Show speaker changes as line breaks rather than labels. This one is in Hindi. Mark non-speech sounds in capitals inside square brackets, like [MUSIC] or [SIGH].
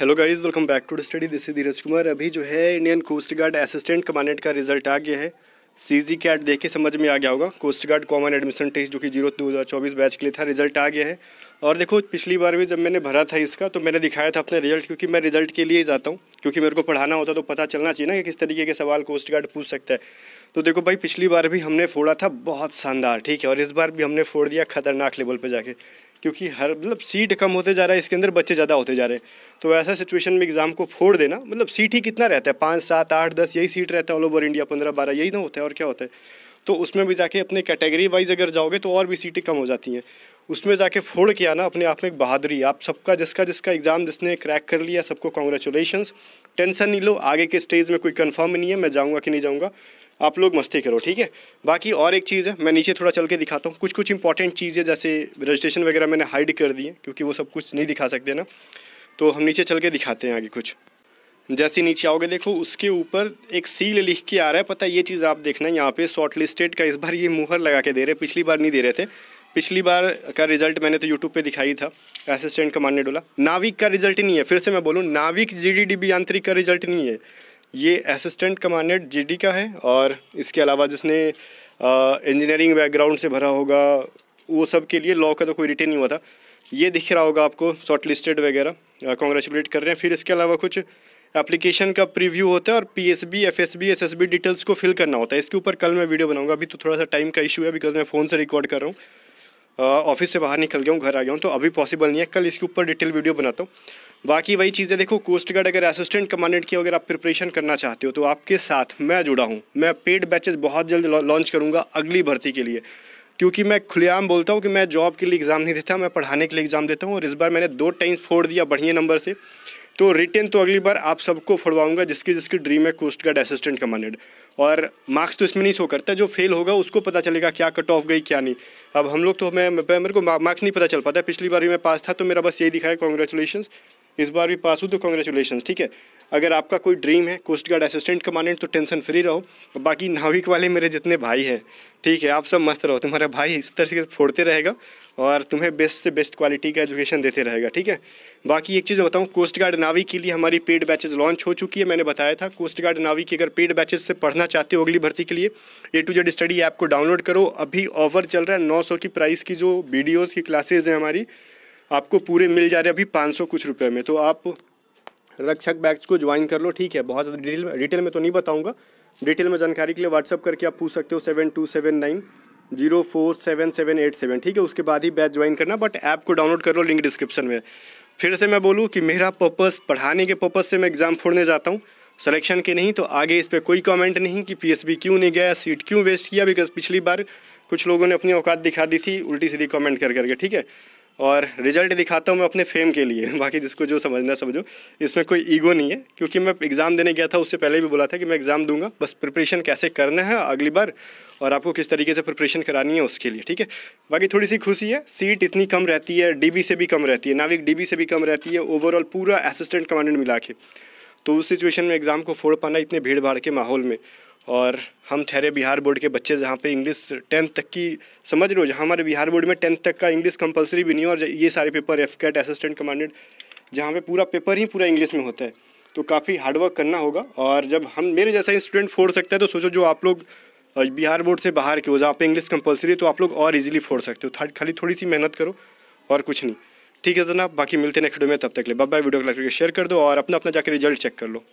hello guys welcome back to study this is Dheeraj Kumar अभी जो है Indian coast guard assistant commandant का रिजल्ट आ गया है सी जी कैट देख के समझ में आ गया होगा coast guard common admission test जो कि जीरो दो हज़ार चौबीस बैच के लिए था रिजल्ट आ गया है और देखो पिछली बार भी जब मैंने भरा था इसका तो मैंने दिखाया था अपने रिजल्ट क्योंकि मैं रिजल्ट के लिए ही जाता हूँ क्योंकि मेरे को पढ़ाना होता तो पता चलना चाहिए ना कि किस तरीके के सवाल कोस्ट गार्ड पूछ सकता है तो देखो भाई पिछली बार भी हमने फोड़ा था बहुत शानदार ठीक है और इस बार भी हमने फोड़ दिया खतरनाक लेवल पर जाके क्योंकि हर मतलब सीट कम होते जा रहा है इसके अंदर बच्चे ज़्यादा होते जा रहे हैं तो ऐसा सिचुएशन में एग्ज़ाम को फोड़ देना मतलब सीट ही कितना रहता है पाँच सात आठ दस यही सीट रहता है ऑल ओवर इंडिया पंद्रह बारह यही ना होता है और क्या होता है तो उसमें भी जाके अपने कैटेगरी वाइज अगर जाओगे तो और भी सीटें कम हो जाती हैं उसमें जाके फोड़ के आना अपने आप में एक बहादुरी आप सबका जिसका जिसका एग्ज़ाम जिसने क्रैक कर लिया सबको कॉन्ग्रेचुलेशन टेंशन नहीं लो आगे के स्टेज में कोई कन्फर्म नहीं है मैं जाऊँगा कि नहीं जाऊँगा आप लोग मस्ती करो ठीक है बाकी और एक चीज़ है मैं नीचे थोड़ा चल के दिखाता हूँ कुछ कुछ इंपॉर्टेंट चीज़ें जैसे रजिस्ट्रेशन वगैरह मैंने हाइड कर दी है क्योंकि वो सब कुछ नहीं दिखा सकते ना तो हम नीचे चल के दिखाते हैं आगे कुछ जैसे नीचे आओगे देखो उसके ऊपर एक सील लिख के आ रहा है पता है ये चीज़ आप देखना यहाँ पे शॉर्ट लिस्टेड का इस बार ये मुहर लगा के दे रहे पिछली बार नहीं दे रहे थे पिछली बार का रिजल्ट मैंने तो यूट्यूब पे दिखाई था असिस्टेंट कमांडेंट वाला नाविक का रिजल्ट नहीं है फिर से मैं बोलूँ नाविक जी डी डी बी यांत्रिक का रिजल्ट नहीं है ये असिस्टेंट कमांडेंट जीडी का है और इसके अलावा जिसने इंजीनियरिंग बैकग्राउंड से भरा होगा वो सब के लिए लॉ का तो कोई रिटेन नहीं हुआ था ये दिख रहा होगा आपको शॉर्ट लिस्टेड वगैरह कॉन्ग्रेचुलेट कर रहे हैं फिर इसके अलावा कुछ एप्लीकेशन का प्रीव्यू होता है और P S B F S B S S B details को फिल करना होता है इसके ऊपर कल मैं वीडियो बनाऊंगा अभी तो थोड़ा सा टाइम का इशू है बिकॉज मैं फ़ोन से रिकॉर्ड कर रहा हूँ ऑफिस से बाहर निकल गया हूँ घर आ गया हूँ तो अभी पॉसिबल नहीं है कल इसके ऊपर डिटेल वीडियो बनाता हूँ बाकी वही चीज़ें देखो कोस्ट गार्ड अगर असिस्टेंट कमांडेंट की अगर आप प्रिपरेशन करना चाहते हो तो आपके साथ मैं जुड़ा हूँ मैं पेड बैचेस बहुत जल्द लॉन्च करूँगा अगली भर्ती के लिए क्योंकि मैं खुलेआम बोलता हूँ कि मैं जॉब के लिए एग्ज़ाम नहीं देता मैं पढ़ाने के लिए एग्ज़ाम देता हूँ और इस बार मैंने दो टाइम फोड़ दिया बढ़िया नंबर से तो रिटर्न तो अगली बार आप सबको फोड़वाऊँगा जिसकी जिसकी ड्रीम है कोस्ट गार्ड असिस्टेंट कमांडेंट और मार्क्स तो इसमें नहीं शो करता जो फेल होगा उसको पता चलेगा क्या कट ऑफ गई क्या नहीं अब हम लोग तो मैं मेरे को मार्क्स नहीं पता चल पाता पिछली बार भी मैं पास था तो मेरा बस यही दिखाया कॉन्ग्रेचुलेशन इस बार भी पास हो तो कॉन्ग्रेचुलेशन ठीक है अगर आपका कोई ड्रीम है कोस्ट गार्ड असिस्टेंट कमांडेंट तो टेंशन फ्री रहो बाकी नाविक वाले मेरे जितने भाई हैं ठीक है आप सब मस्त रहो तुम्हारा भाई इस तरह से फोड़ते रहेगा और तुम्हें बेस्ट से बेस्ट क्वालिटी का एजुकेशन देते रहेगा ठीक है बाकी एक चीज़ बताऊँ कोस्ट गार्ड नावी के लिए हमारी पेड बैचेज लॉन्च हो चुकी है मैंने बताया था कोस्ट गार्ड नावी की अगर पेड बैचेज से पढ़ना चाहते हो अगली भर्ती के लिए A to Z study app को डाउनलोड करो अभी ऑफर चल रहा है नौ की प्राइस की जो वीडियोज़ की क्लासेज हैं हमारी आपको पूरे मिल जा रहे हैं अभी पाँच सौ कुछ रुपये में तो आप रक्षक बैच को ज्वाइन कर लो ठीक है बहुत ज़्यादा डिटेल डिटेल में तो नहीं बताऊँगा डिटेल में जानकारी के लिए व्हाट्सअप करके आप पूछ सकते हो seven two seven nine zero four seven seven eight seven ठीक है उसके बाद ही बैच ज्वाइन करना बट ऐप को डाउनलोड कर लो लिंक डिस्क्रिप्शन में फिर से मैं बोलूँ कि मेरा पर्पस पढ़ाने के पर्पस से मैं एग्ज़ाम फोड़ने जाता हूँ सिलेक्शन के नहीं तो आगे इस पर कोई कमेंट नहीं कि पी क्यों नहीं गया सीट क्यों वेस्ट किया बिकॉज पिछली बार कुछ लोगों ने अपनी औकात दिखा दी थी उल्टी सीधी कमेंट कर करके ठीक है और रिजल्ट दिखाता हूँ मैं अपने फेम के लिए [LAUGHS] बाकी जिसको जो समझना समझो इसमें कोई ईगो नहीं है क्योंकि मैं एग्ज़ाम देने गया था उससे पहले भी बोला था कि मैं एग्ज़ाम दूंगा बस प्रिपरेशन कैसे करना है अगली बार और आपको किस तरीके से प्रिपरेशन करानी है उसके लिए ठीक है बाकी थोड़ी सी खुशी है सीट इतनी कम रहती है डी से भी कम रहती है नाविक डी से भी कम रहती है ओवरऑल पूरा असिस्टेंट कमांडेंट मिला के तो उस सिचुएशन में एग्ज़ाम को फोड़ पाना इतने भीड़ भाड़ के माहौल में और हम ठहरे बिहार बोर्ड के बच्चे जहाँ पे इंग्लिश टेंथ तक की समझ लो जहाँ हमारे बिहार बोर्ड में टेंथ तक का इंग्लिश कंपलसरी भी नहीं है और ये सारे paper AFCAT assistant commandant जहाँ पे पूरा पेपर ही पूरा इंग्लिश में होता है तो काफ़ी हार्डवर्क करना होगा और जब हम मेरे जैसा ही स्टूडेंट फोड़ सकता है तो सोचो जो आप लोग बिहार बोर्ड से बाहर के हो जहाँ पे इंग्लिश कंपलसरी है तो आप लोग और इजीली फोड़ सकते हो खाली थोड़ी सी मेहनत करो और कुछ नहीं ठीक है जनाब बाकी मिलते हैं नेक्स्ट वीडियो में तब तक ले बाय वीडियो को लाइक करके शेयर कर दो और अपना अपना जाकर रिजल्ट चेक कर लो